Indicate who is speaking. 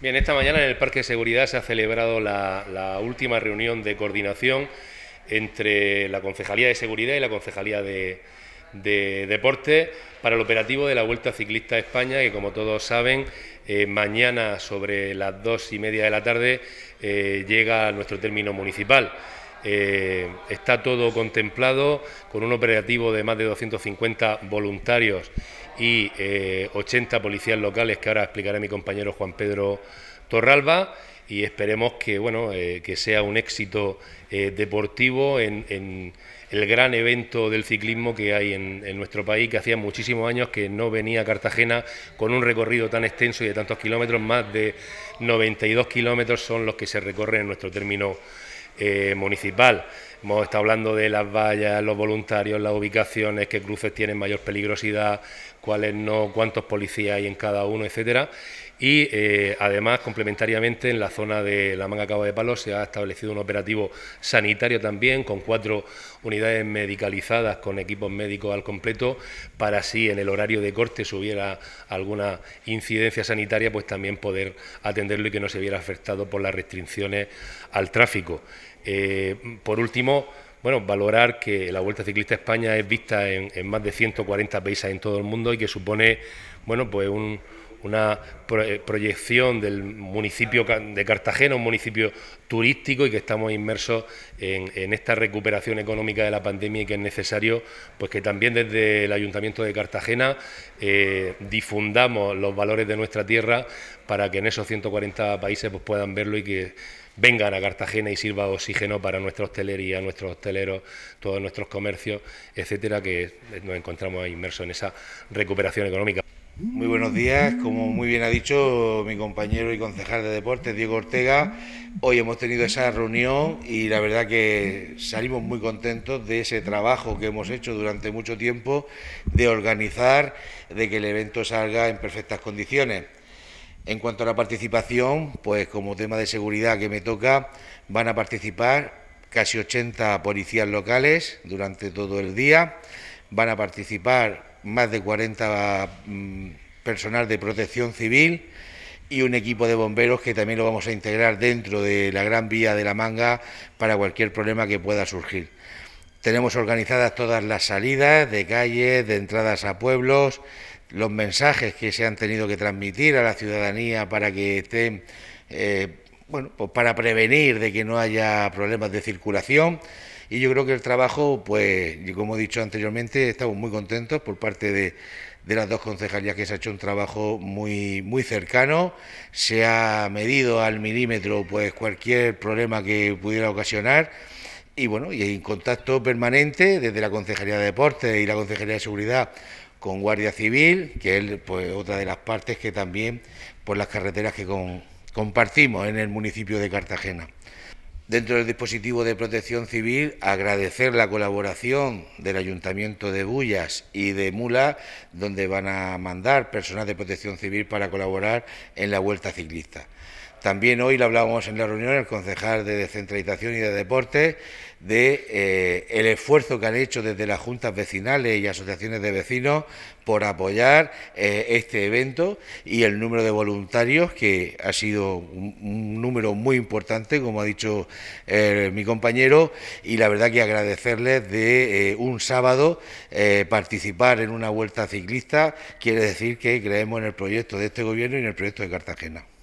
Speaker 1: Bien, esta mañana en el Parque de Seguridad se ha celebrado la, última reunión de coordinación entre la Concejalía de Seguridad y la Concejalía de, Deporte para el operativo de la Vuelta Ciclista a España, que como todos saben, eh, mañana sobre las dos y media de la tarde eh, llega a nuestro término municipal. Eh, está todo contemplado con un operativo de más de 250 voluntarios y 80 eh, policías locales que ahora explicará mi compañero Juan Pedro Torralba y esperemos que bueno eh, que sea un éxito deportivo en, el gran evento del ciclismo que hay en, nuestro país que hacía muchísimos años que no venía Cartagena con un recorrido tan extenso y de tantos kilómetros más de 92 kilómetros son los que se recorren en nuestro término eh, municipal. Hemos estado hablando de las vallas, los voluntarios, las ubicaciones, qué cruces tienen mayor peligrosidad, cuáles no, cuántos policías hay en cada uno, etcétera. Y eh, además, complementariamente, en la zona de la Manga Cabo de Palos se ha establecido un operativo sanitario también, con cuatro unidades medicalizadas con equipos médicos al completo, para si en el horario de corte si hubiera alguna incidencia sanitaria, pues también poder atenderlo y que no se viera afectado por las restricciones al tráfico. Eh, por último, bueno, valorar que la Vuelta Ciclista España es vista en, en, más de 140 países en todo el mundo y que supone, bueno, pues un, una eh, proyección del municipio de Cartagena, un municipio turístico y que estamos inmersos en, esta recuperación económica de la pandemia y que es necesario pues que también desde el Ayuntamiento de Cartagena eh, difundamos los valores de nuestra tierra para que en esos 140 países pues, puedan verlo y que vengan a Cartagena y sirva oxígeno para nuestra hostelería, nuestros hosteleros, todos nuestros comercios, etcétera, que nos encontramos inmersos en esa recuperación económica. Muy buenos días, como muy bien ha dicho mi compañero y
Speaker 2: concejal de deportes, Diego Ortega, hoy hemos tenido esa reunión y la verdad que salimos muy contentos de ese trabajo que hemos hecho durante mucho tiempo de organizar, de que el evento salga en perfectas condiciones. En cuanto a la participación, pues como tema de seguridad que me toca, van a participar casi 80 policías locales durante todo el día, van a participar más de 40 mm, personal de protección civil y un equipo de bomberos que también lo vamos a integrar dentro de la gran vía de la manga para cualquier problema que pueda surgir. Tenemos organizadas todas las salidas de calles, de entradas a pueblos, los mensajes que se han tenido que transmitir a la ciudadanía para que estén, eh, pues para prevenir de que no haya problemas de circulación. Y yo creo que el trabajo, pues, como he dicho anteriormente, estamos muy contentos por parte de, las dos concejalías que se ha hecho un trabajo muy, muy cercano, se ha medido al milímetro pues cualquier problema que pudiera ocasionar y bueno, y en contacto permanente desde la Concejalía de Deportes y la Concejalía de Seguridad con Guardia Civil, que es pues, otra de las partes que también por las carreteras que compartimos en el municipio de Cartagena. Dentro del dispositivo de protección civil, agradecer la colaboración del Ayuntamiento de Bullas y de Mula, donde van a mandar personas de protección civil para colaborar en la vuelta ciclista. También hoy lo hablábamos en la reunión el concejal de descentralización y de deporte de eh, el esfuerzo que han hecho desde las juntas vecinales y asociaciones de vecinos por apoyar eh, este evento y el número de voluntarios que ha sido un, número muy importante como ha dicho eh, mi compañero y la verdad que agradecerles de un sábado participar en una vuelta ciclista quiere decir que creemos en el proyecto de este gobierno y en el proyecto de Cartagena.